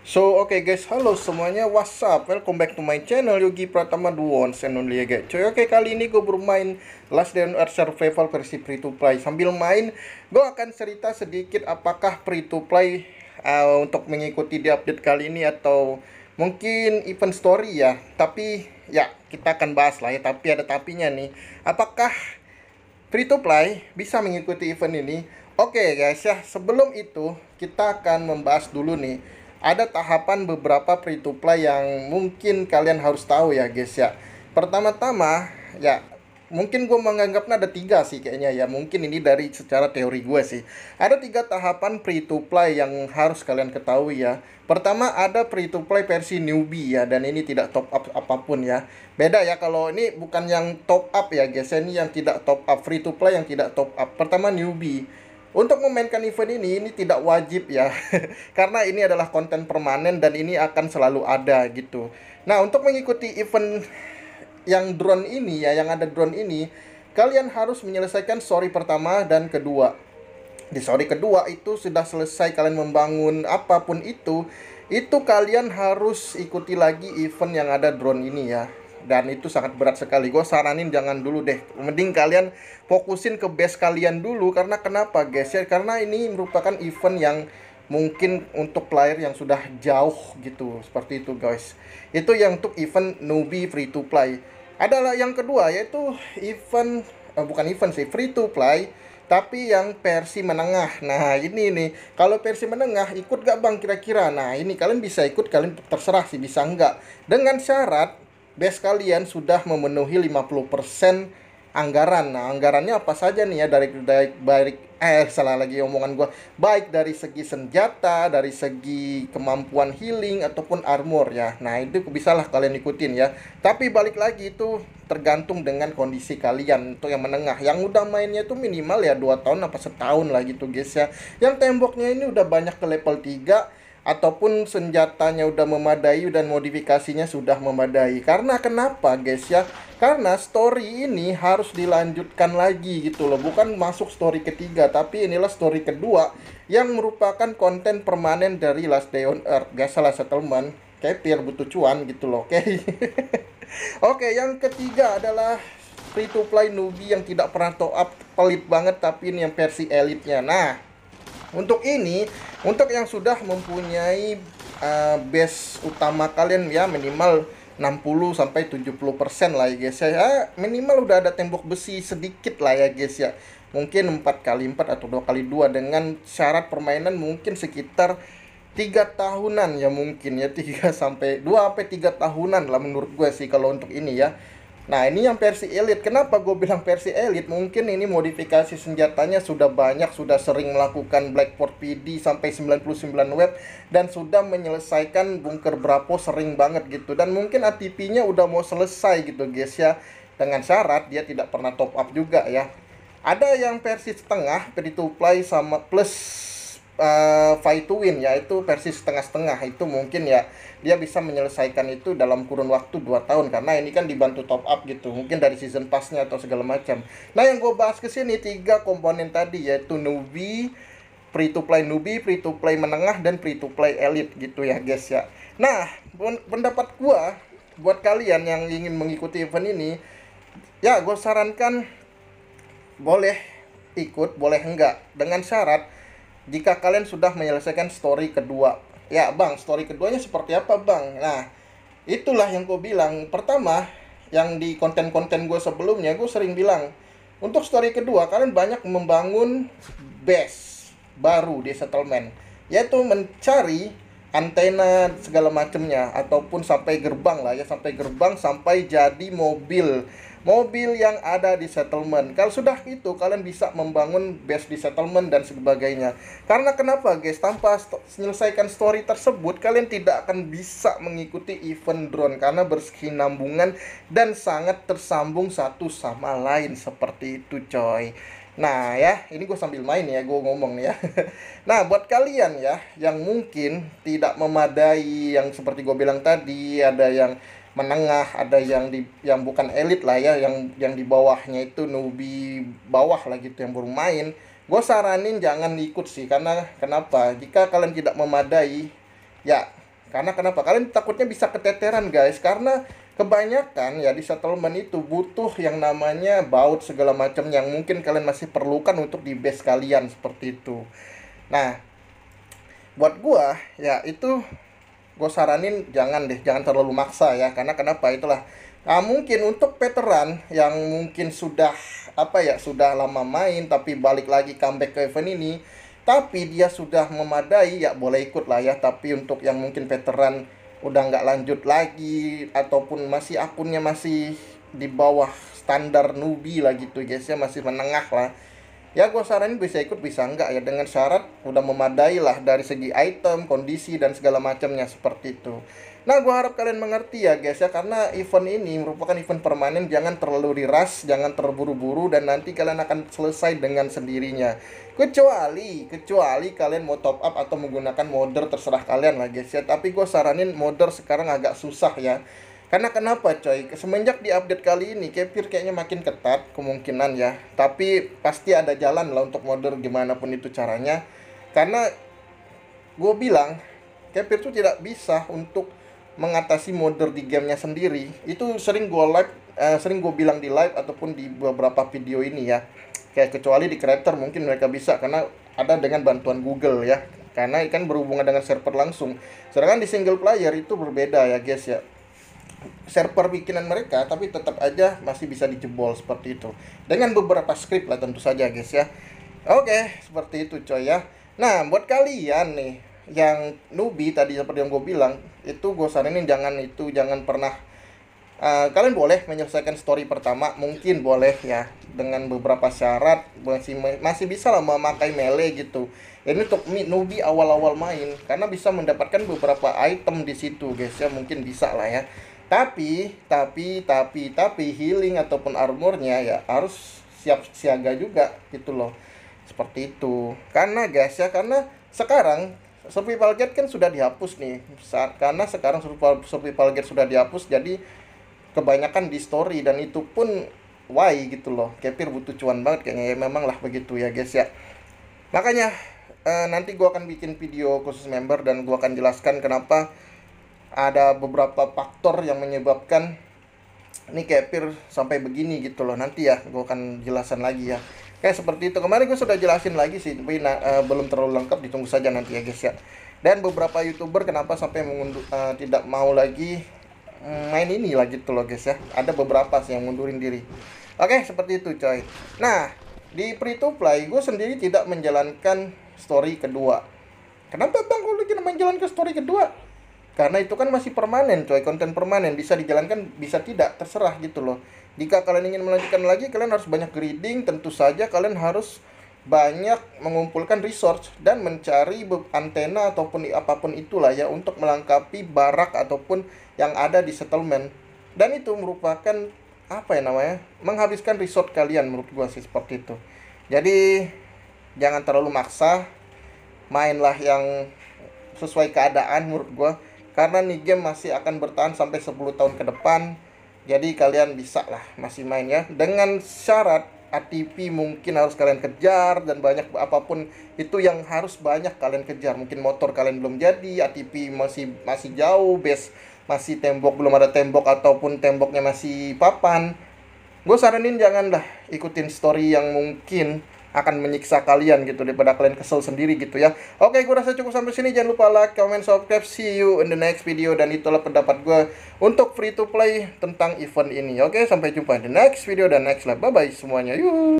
So, oke okay guys, halo semuanya, what's up? Welcome back to my channel, Yogi Pratama Duon, and only guys. Coy, oke okay, kali ini gue bermain Last Day on Earth Survival versi free to play Sambil main, gue akan cerita sedikit apakah free to play uh, untuk mengikuti di update kali ini atau mungkin event story ya. Tapi, ya kita akan bahas lah ya, tapi ada tapinya nih. Apakah free to play bisa mengikuti event ini? Oke okay guys ya, sebelum itu kita akan membahas dulu nih ada tahapan beberapa free to play yang mungkin kalian harus tahu ya guys ya. Pertama-tama ya mungkin gue menganggapnya ada tiga sih kayaknya ya mungkin ini dari secara teori gue sih ada tiga tahapan free to play yang harus kalian ketahui ya pertama ada free to play versi newbie ya dan ini tidak top up apapun ya beda ya kalau ini bukan yang top up ya guys ya. ini yang tidak top up free to play yang tidak top up pertama newbie untuk memainkan event ini, ini tidak wajib ya, karena ini adalah konten permanen dan ini akan selalu ada gitu. Nah, untuk mengikuti event yang drone ini ya, yang ada drone ini, kalian harus menyelesaikan story pertama dan kedua. Di story kedua itu sudah selesai kalian membangun apapun itu, itu kalian harus ikuti lagi event yang ada drone ini ya dan itu sangat berat sekali gue saranin jangan dulu deh mending kalian fokusin ke base kalian dulu karena kenapa guys ya karena ini merupakan event yang mungkin untuk player yang sudah jauh gitu seperti itu guys itu yang untuk event newbie free to play adalah yang kedua yaitu event eh, bukan event sih free to play tapi yang versi menengah nah ini nih kalau versi menengah ikut gak bang kira-kira nah ini kalian bisa ikut kalian terserah sih bisa enggak dengan syarat base kalian sudah memenuhi 50% anggaran. Nah, anggarannya apa saja nih ya dari baik baik eh salah lagi omongan gua. Baik dari segi senjata, dari segi kemampuan healing ataupun armor ya. Nah, itu bisalah kalian ikutin ya. Tapi balik lagi itu tergantung dengan kondisi kalian untuk yang menengah. Yang udah mainnya itu minimal ya 2 tahun apa setahun lah gitu guys ya. Yang temboknya ini udah banyak ke level 3 ataupun senjatanya udah memadai dan modifikasinya sudah memadai. Karena kenapa guys ya? Karena story ini harus dilanjutkan lagi gitu loh. Bukan masuk story ketiga, tapi inilah story kedua yang merupakan konten permanen dari Last Day on Earth. Gak salah settlement, kepir butuh cuan gitu loh, oke. Okay? oke, okay, yang ketiga adalah free to play newbie yang tidak pernah top up pelit banget tapi ini yang versi elitnya. Nah, untuk ini untuk yang sudah mempunyai uh, base utama kalian ya minimal 60 sampai 70% lah ya guys ya. ya minimal udah ada tembok besi sedikit lah ya guys ya mungkin 4 kali 4 atau 2 kali 2 dengan syarat permainan mungkin sekitar tiga tahunan ya mungkin ya 3 sampai 2 sampai 3 tahunan lah menurut gue sih kalau untuk ini ya Nah ini yang versi elit. Kenapa gue bilang versi elit? Mungkin ini modifikasi senjatanya sudah banyak, sudah sering melakukan Blackport PD sampai 99 web dan sudah menyelesaikan bunker Bravo sering banget gitu. Dan mungkin ATP-nya udah mau selesai gitu guys ya. Dengan syarat dia tidak pernah top up juga ya. Ada yang versi setengah, free to play sama plus uh, fight to win yaitu versi setengah-setengah itu mungkin ya dia bisa menyelesaikan itu dalam kurun waktu 2 tahun karena ini kan dibantu top up gitu mungkin dari season passnya atau segala macam nah yang gue bahas kesini tiga komponen tadi yaitu newbie free to play newbie free to play menengah dan free to play elite gitu ya guys ya nah pendapat gue buat kalian yang ingin mengikuti event ini ya gue sarankan boleh ikut boleh enggak dengan syarat jika kalian sudah menyelesaikan story kedua. Ya, Bang, story keduanya seperti apa, Bang? Nah, itulah yang gue bilang. Pertama, yang di konten-konten gue sebelumnya, gue sering bilang, untuk story kedua, kalian banyak membangun base baru di settlement. Yaitu mencari antena segala macamnya ataupun sampai gerbang lah ya sampai gerbang sampai jadi mobil mobil yang ada di settlement. Kalau sudah itu kalian bisa membangun base di settlement dan sebagainya. Karena kenapa guys? Tanpa st menyelesaikan story tersebut kalian tidak akan bisa mengikuti event drone karena bersinambungan dan sangat tersambung satu sama lain seperti itu coy. Nah ya, ini gue sambil main ya, gue ngomong ya. nah buat kalian ya, yang mungkin tidak memadai, yang seperti gue bilang tadi, ada yang menengah, ada yang di yang bukan elit lah ya, yang yang di bawahnya itu nubi bawah lah gitu yang bermain Gue saranin jangan ikut sih karena kenapa? Jika kalian tidak memadai, ya karena kenapa? Kalian takutnya bisa keteteran guys karena kebanyakan ya di settlement itu butuh yang namanya baut segala macam yang mungkin kalian masih perlukan untuk di base kalian seperti itu. Nah, buat gua ya itu gue saranin jangan deh jangan terlalu maksa ya karena kenapa itulah nah, mungkin untuk veteran yang mungkin sudah apa ya sudah lama main tapi balik lagi comeback ke event ini tapi dia sudah memadai ya boleh ikut lah ya tapi untuk yang mungkin veteran udah nggak lanjut lagi ataupun masih akunnya masih di bawah standar nubi lah gitu guys ya masih menengah lah ya gue saranin bisa ikut bisa enggak ya dengan syarat udah memadai lah dari segi item kondisi dan segala macamnya seperti itu nah gue harap kalian mengerti ya guys ya karena event ini merupakan event permanen jangan terlalu diras jangan terburu-buru dan nanti kalian akan selesai dengan sendirinya kecuali kecuali kalian mau top up atau menggunakan modder terserah kalian lah guys ya tapi gue saranin modder sekarang agak susah ya karena kenapa coy? Semenjak di update kali ini Kepir kayaknya makin ketat kemungkinan ya. Tapi pasti ada jalan lah untuk modder gimana pun itu caranya. Karena gue bilang Kepir tuh tidak bisa untuk mengatasi modder di gamenya sendiri. Itu sering gue live, eh, sering gue bilang di live ataupun di beberapa video ini ya. Kayak kecuali di creator mungkin mereka bisa karena ada dengan bantuan Google ya. Karena ikan berhubungan dengan server langsung. Sedangkan di single player itu berbeda ya guys ya server bikinan mereka tapi tetap aja masih bisa dijebol seperti itu dengan beberapa script lah tentu saja guys ya oke seperti itu coy ya nah buat kalian nih yang nubi tadi seperti yang gue bilang itu gue saranin jangan itu jangan pernah Uh, kalian boleh menyelesaikan story pertama mungkin boleh ya dengan beberapa syarat masih masih bisa lah memakai melee gitu ya, ini untuk nubi awal-awal main karena bisa mendapatkan beberapa item di situ guys ya mungkin bisa lah ya tapi, tapi, tapi, tapi healing ataupun armornya ya harus siap siaga juga gitu loh. Seperti itu. Karena guys ya, karena sekarang survival gate kan sudah dihapus nih. Karena sekarang survival, survival gate sudah dihapus jadi kebanyakan di story dan itu pun why gitu loh. Kepir butuh cuan banget kayaknya ya memang lah begitu ya guys ya. Makanya eh, nanti gua akan bikin video khusus member dan gua akan jelaskan kenapa ada beberapa faktor yang menyebabkan ini kayak pir sampai begini gitu loh nanti ya gue akan jelasan lagi ya kayak seperti itu kemarin gue sudah jelasin lagi sih tapi uh, belum terlalu lengkap ditunggu saja nanti ya guys ya dan beberapa youtuber kenapa sampai mengunduh eh, uh, tidak mau lagi mm, main ini lagi gitu loh guys ya ada beberapa sih yang mundurin diri oke seperti itu coy nah di free to play gue sendiri tidak menjalankan story kedua kenapa bang gue lagi menjalankan story kedua karena itu kan masih permanen coy konten permanen bisa dijalankan bisa tidak terserah gitu loh jika kalian ingin melanjutkan lagi kalian harus banyak reading tentu saja kalian harus banyak mengumpulkan resource dan mencari antena ataupun apapun itulah ya untuk melengkapi barak ataupun yang ada di settlement dan itu merupakan apa ya namanya menghabiskan resource kalian menurut gua sih seperti itu jadi jangan terlalu maksa mainlah yang sesuai keadaan menurut gua karena nih game masih akan bertahan sampai 10 tahun ke depan jadi kalian bisa lah masih main ya dengan syarat ATP mungkin harus kalian kejar dan banyak apapun itu yang harus banyak kalian kejar mungkin motor kalian belum jadi ATP masih masih jauh base masih tembok belum ada tembok ataupun temboknya masih papan gue saranin janganlah ikutin story yang mungkin akan menyiksa kalian gitu daripada kalian kesel sendiri gitu ya. Oke, gue rasa cukup sampai sini. Jangan lupa like, comment, subscribe. See you in the next video dan itulah pendapat gue untuk free to play tentang event ini. Oke, sampai jumpa di next video dan next live. Bye bye semuanya. yuk